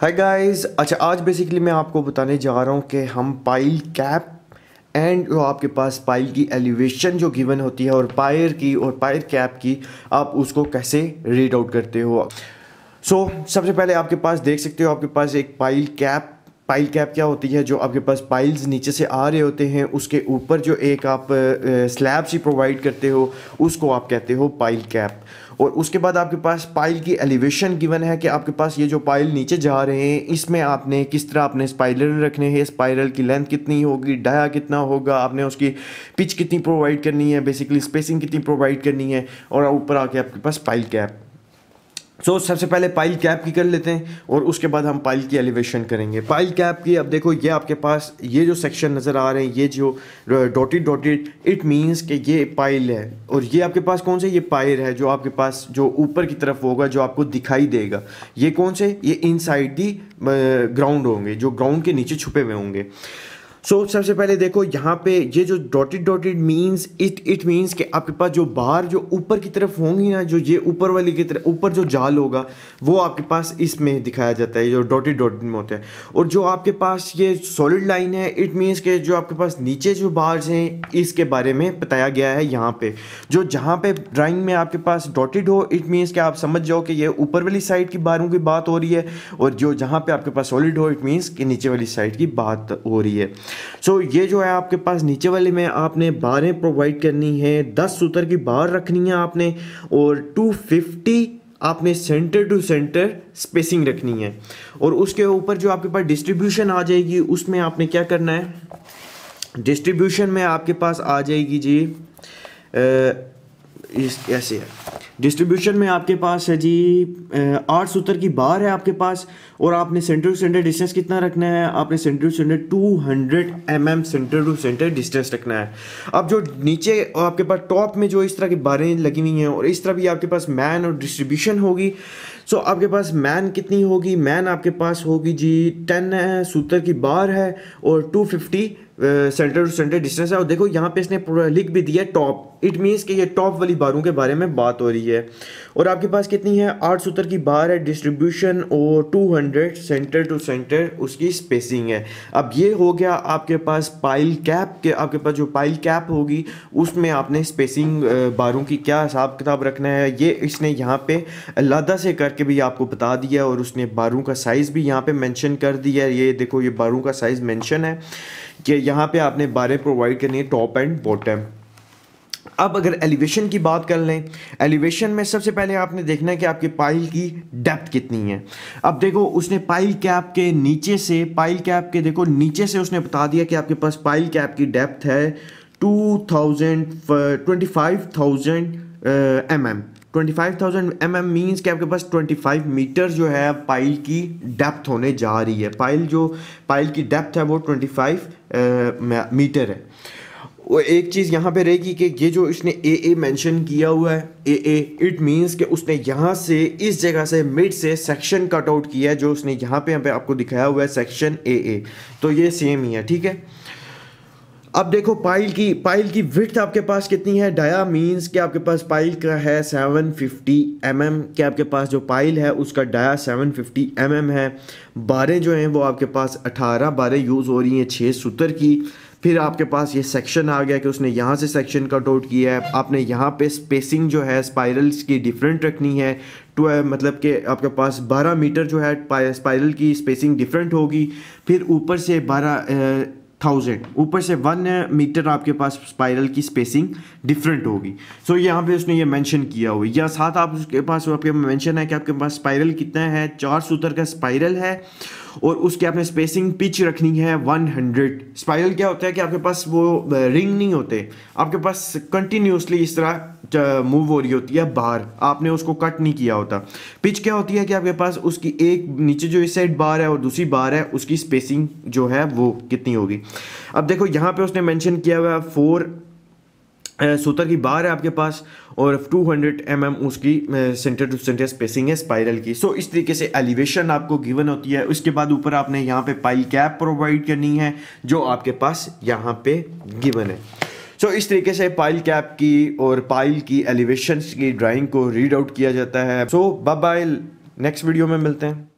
hi guys अच्छा आज basically मैं आपको बताने जा रहा हूँ कि हम पाइल कैप एंड जो आपके पास पाइल की एलिवेशन जो गिवन होती है और पायर की और पायर कैप की आप उसको कैसे रीड आउट करते हो सो so, सबसे पहले आपके पास देख सकते हो आपके पास एक पाइल कैप पाइल कैप क्या होती है जो आपके पास पाइल्स नीचे से आ रहे होते हैं उसके ऊपर जो एक आप स्लैब्स ही प्रोवाइड करते हो उसको आप कहते हो पाइल कैप और उसके बाद आपके पास पाइल की एलिवेशन गिवन है कि आपके पास ये जो पाइल नीचे जा रहे हैं इसमें आपने किस तरह आपने स्पाइरल रखने हैं स्पाइरल की लेंथ कितनी होगी डाया कितना होगा आपने उसकी पिच कितनी प्रोवाइड करनी है बेसिकली स्पेसिंग कितनी प्रोवाइड करनी है और ऊपर आके आपके पास पाइल कैप सो so, सबसे पहले पाइल कैप की कर लेते हैं और उसके बाद हम पाइल की एलिवेशन करेंगे पाइल कैप की अब देखो ये आपके पास ये जो सेक्शन नज़र आ रहे हैं ये जो डॉटेड डॉटेड इट मींस कि ये पाइल है और ये आपके पास कौन से ये पाइल है जो आपके पास जो ऊपर की तरफ होगा जो आपको दिखाई देगा ये कौन से ये इनसाइड दी ग्राउंड होंगे जो ग्राउंड के नीचे छुपे हुए होंगे सो so, सबसे पहले देखो यहाँ पे ये जो dotted dotted means it it means कि आपके पास जो बाहर जो ऊपर की तरफ होंगी ना जो ये ऊपर वाली की तरफ ऊपर जो जाल होगा वो आपके पास इसमें दिखाया जाता है जो डॉटेड डॉटेड में होता है और जो आपके पास ये सॉलिड लाइन है इट मीन्स के जो आपके पास नीचे जो बार्स हैं इसके बारे में बताया गया है यहाँ पर जो जहाँ पर ड्राइंग में आपके पास डॉटेड हो इट मीन्स कि आप समझ जाओ कि ये ऊपर वाली साइड की बारों की बात हो रही है और जो जहाँ पर आपके पास सॉलिड हो इट मीन्स कि नीचे वाली साइड की बात हो रही है सो so, ये जो है आपके पास नीचे वाले में आपने बारें प्रोवाइड करनी है दस सूत्र की बार रखनी है आपने और टू फिफ्टी आपने सेंटर टू सेंटर स्पेसिंग रखनी है और उसके ऊपर जो आपके पास डिस्ट्रीब्यूशन आ जाएगी उसमें आपने क्या करना है डिस्ट्रीब्यूशन में आपके पास आ जाएगी जी आ, इस ऐसे है डिस्ट्रीब्यूशन में आपके पास है जी आठ सूत्र की बार है आपके पास और आपने सेंटर टू सेंटर डिस्टेंस कितना रखना है आपने centre to centre two hundred M M centre to centre distance रखना है अब जो नीचे आपके पास टॉप में जो इस तरह की बारें लगी हुई हैं और इस तरह भी आपके पास मैन और डिस्ट्रीब्यूशन होगी सो so, आपके पास मैन कितनी होगी मैन आपके पास होगी जी टेन सूत्र की बार है और two fifty centre to centre distance है और देखो यहाँ पे इसने पूरा लिख भी दिया टॉप इट मीन्स कि ये टॉप वाली बारों के बारे में बात हो रही है और आपके पास कितनी है आठ सूत्र की बार है डिस्ट्रीब्यूशन और two hundred centre to centre उसकी स्पेसिंग है अब ये हो गया आपके पास पाइल कैप के आपके पास जो पाइल कैप होगी उसमें आपने स्पेसिंग बारों की क्या हिसाब किताब रखना है ये इसने यहाँ पे लादा से करके भी आपको बता दिया और उसने बारों का साइज़ भी यहाँ पे मैंशन कर दिया ये देखो ये बारों का साइज़ मैंशन है कि यहाँ पे आपने बारह प्रोवाइड करनी है टॉप एंड बॉटम अब अगर एलिवेशन की बात कर लें एलिवेशन में सबसे पहले आपने देखना है कि आपके पाइल की डेप्थ कितनी है अब देखो उसने पाइल कैप के नीचे से पाइल कैप के देखो नीचे से उसने बता दिया कि आपके पास पाइल कैप की डेप्थ है two thousand twenty five thousand M M twenty five thousand M M means कि आपके पास ट्वेंटी फाइव मीटर जो है पाइल की डेप्थ होने जा रही है पाइल जो पाइल की डेप्थ है वो ट्वेंटी फाइव मीटर है वो एक चीज़ यहाँ पे रहेगी कि ये जो इसने ए ए मैंशन किया हुआ है ए ए इट मींस कि उसने यहाँ से इस जगह से मिड से सेक्शन कट आउट किया है जो उसने यहाँ पे यहाँ पे आपको दिखाया हुआ है सेक्शन ए ए तो ये सेम ही है ठीक है अब देखो पाइल की पाइल की विथ आपके पास कितनी है डाया मीन्स कि आपके पास पाइल का है 750 फिफ्टी mm, के आपके पास जो पाइल है उसका डाया 750 फिफ्टी mm है बारें जो हैं वो आपके पास 18 बारें यूज़ हो रही हैं छः सूत्र की फिर आपके पास ये सेक्शन आ गया कि उसने यहाँ से सेक्शन कट आउट किया है आपने यहाँ पे स्पेसिंग जो है स्पाइरल्स की डिफरेंट रखनी है टू मतलब कि आपके पास 12 मीटर जो है स्पाइरल की स्पेसिंग डिफरेंट होगी फिर ऊपर से 12 थाउजेंड ऊपर से वन मीटर आपके पास स्पाइरल की स्पेसिंग डिफरेंट होगी सो so, यहाँ पे उसने ये मेंशन किया हुआ या साथ आप उसके पास आपके मेंशन है कि आपके पास स्पाइरल कितना है चार सूत्र का स्पाइरल है और उसकी आपने स्पेसिंग पिच रखनी है 100 स्पाइरल क्या होता है कि आपके पास वो रिंग नहीं होते आपके पास कंटिन्यूसली इस तरह मूव हो रही होती है बाहर आपने उसको कट नहीं किया होता पिच क्या होती है कि आपके पास उसकी एक नीचे जो इस साइड बार है और दूसरी बार है उसकी स्पेसिंग जो है वो कितनी होगी अब देखो यहाँ पे उसने मैंशन किया हुआ है फोर सूतर की बार है आपके पास और 200 हंड्रेड mm उसकी सेंटर टू सेंटर स्पेसिंग है स्पाइरल की सो so, इस तरीके से एलिवेशन आपको गिवन होती है उसके बाद ऊपर आपने यहाँ पे पाइल कैप प्रोवाइड करनी है जो आपके पास यहाँ पे गिवन है सो so, इस तरीके से पाइल कैप की और पाइल की एलिवेशन की ड्राइंग को रीड आउट किया जाता है so bye bye next video में मिलते हैं